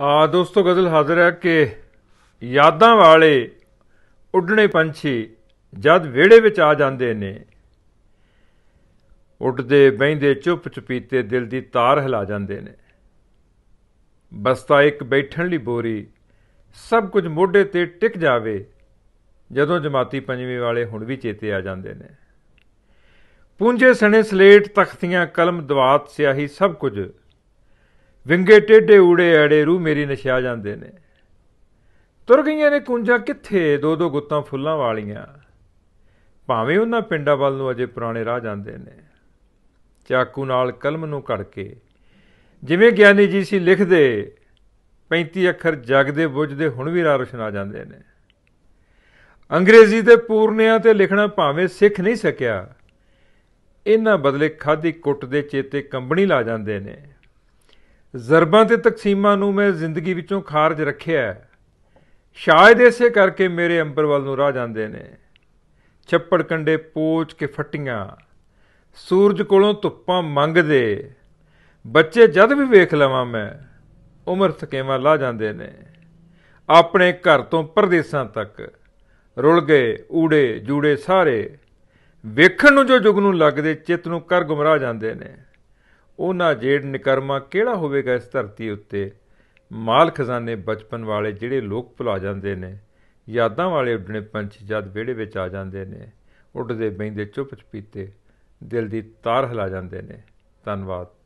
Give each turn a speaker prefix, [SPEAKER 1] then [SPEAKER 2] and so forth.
[SPEAKER 1] ਆ ਦੋਸਤੋ ਗਜ਼ਲ ਹਾਜ਼ਰ ਹੈ ਕਿ ਯਾਦਾਂ ਵਾਲੇ ਉੱਡਣੇ ਪੰਛੀ ਜਦ ਵਿਹੜੇ ਵਿੱਚ ਆ ਜਾਂਦੇ ਨੇ ਉੱਡਦੇ ਬੈਂਦੇ ਚੁੱਪ ਚੁਪੀਤੇ ਦਿਲ ਦੀ ਤਾਰ ਹਿਲਾ ਜਾਂਦੇ ਨੇ ਬਸਤਾ ਇੱਕ ਬੈਠਣ ਲਈ ਬੋਰੀ ਸਭ ਕੁਝ ਮੋਢੇ ਤੇ ਟਿਕ ਜਾਵੇ ਜਦੋਂ ਜਮਾਤੀ ਪੰਜਵੀਂ ਵਾਲੇ ਹੁਣ ਵੀ ਚੇਤੇ ਆ ਜਾਂਦੇ ਨੇ ਪੁੰਜੇ ਸਣੇ ਸਲੇਟ ਤਖਤੀਆਂ ਕਲਮ ਦਵਾਤ ਸਿਆਹੀ ਸਭ ਕੁਝ ਵਿੰਗੇ ਟੇਡੇ ਊੜੇ ਐੜੇ ਰੂ ਮੇਰੀ ਨਸ਼ਾ ਜਾਂਦੇ ਨੇ ਤੁਰ ਗਈਆਂ ਨੇ ਕੁੰਜਾਂ ਕਿੱਥੇ ਦੋ ਦੋ ਗੁੱਤਾਂ ਫੁੱਲਾਂ ਵਾਲੀਆਂ ਭਾਵੇਂ ਉਹਨਾਂ ਪਿੰਡਾਂ ਵੱਲ ਨੂੰ ਅਜੇ ਪੁਰਾਣੇ ਰਾਹ ਜਾਂਦੇ ਨੇ ਚਾਕੂ ਨਾਲ ਕਲਮ ਨੂੰ ਘੜ ਕੇ ਜਿਵੇਂ ਗਿਆਨੀ ਜੀ ਸੀ ਲਿਖਦੇ 35 ਅੱਖਰ ਜਗ ਜਗਦੇ ਬੁੱਝਦੇ ਹੁਣ ਵੀ ਰਾਹ ਆ ਜਾਂਦੇ ਨੇ ਅੰਗਰੇਜ਼ੀ ਦੇ ਪੂਰਨਿਆਂ ਤੇ ਲਿਖਣਾ ਭਾਵੇਂ ਸਿੱਖ ਨਹੀਂ ਸਕਿਆ ਇਹਨਾਂ ਬਦਲੇ ਖਾਦੀ ਕੁੱਟ ਦੇ ਚੇਤੇ ਕੰਬਣੀ ਲਾ ਜਾਂਦੇ ਨੇ ਜ਼ਰਬਾਂ ਤੇ ਤਕਸੀਮਾਂ ਨੂੰ ਮੈਂ ਜ਼ਿੰਦਗੀ ਵਿੱਚੋਂ ਖਾਰਜ ਰੱਖਿਆ ਸ਼ਾਇਦ ਇਸੇ ਕਰਕੇ ਮੇਰੇ ਅੰਬਰ ਵੱਲ ਨੂੰ ਰਾਹ ਜਾਂਦੇ ਨੇ ਛੱਪੜ ਕੰਡੇ ਪੋਚ ਕੇ ਫਟੀਆਂ ਸੂਰਜ ਕੋਲੋਂ ਧੁੱਪਾਂ ਮੰਗਦੇ ਬੱਚੇ ਜਦ ਵੀ ਵੇਖ ਲਵਾਂ ਮੈਂ ਉਮਰ ਥਕੇਵਾ ਲਾ ਜਾਂਦੇ ਨੇ ਆਪਣੇ ਘਰ ਤੋਂ ਪਰਦੇਸਾਂ ਤੱਕ ਰੁਲ ਗਏ ਊੜੇ ਜੂੜੇ ਸਾਰੇ ਵੇਖਣ ਨੂੰ ਜੋ ਜੁਗ ਨੂੰ ਲੱਗਦੇ ਚਿੱਤ ਨੂੰ ਕਰ ਗੁਮਰਾਹ ਜਾਂਦੇ ਨੇ ਉਹਨਾਂ ਜੇੜ ਨਿਕਰਮਾ ਕਿਹੜਾ ਹੋਵੇਗਾ ਇਸ ਧਰਤੀ ਉੱਤੇ ਮਾਲ ਖਜ਼ਾਨੇ ਬਚਪਨ ਵਾਲੇ ਜਿਹੜੇ ਲੋਕ ਭੁਲਾ ਜਾਂਦੇ ਨੇ ਯਾਦਾਂ ਵਾਲੇ ਉੱਡਣੇ ਪੰਛੀ ਜਦ ਵਿਹੜੇ ਵਿੱਚ ਆ ਜਾਂਦੇ ਨੇ ਉੱਡਦੇ ਬੈਂਦੇ ਚੁੱਪ ਚਪੀਤੇ ਦਿਲ ਦੀ ਤਾਰ ਹਿਲਾ ਜਾਂਦੇ ਨੇ ਧੰਨਵਾਦ